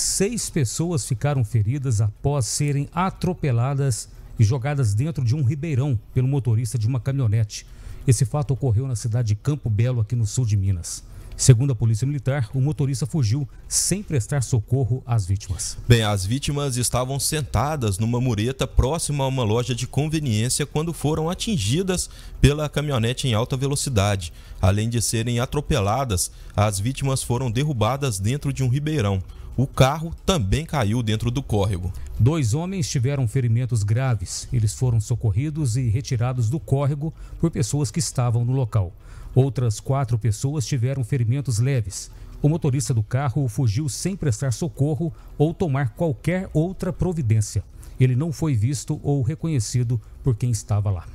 Seis pessoas ficaram feridas após serem atropeladas e jogadas dentro de um ribeirão pelo motorista de uma caminhonete. Esse fato ocorreu na cidade de Campo Belo, aqui no sul de Minas. Segundo a Polícia Militar, o motorista fugiu sem prestar socorro às vítimas. Bem, as vítimas estavam sentadas numa mureta próxima a uma loja de conveniência quando foram atingidas pela caminhonete em alta velocidade. Além de serem atropeladas, as vítimas foram derrubadas dentro de um ribeirão. O carro também caiu dentro do córrego. Dois homens tiveram ferimentos graves. Eles foram socorridos e retirados do córrego por pessoas que estavam no local. Outras quatro pessoas tiveram ferimentos leves. O motorista do carro fugiu sem prestar socorro ou tomar qualquer outra providência. Ele não foi visto ou reconhecido por quem estava lá.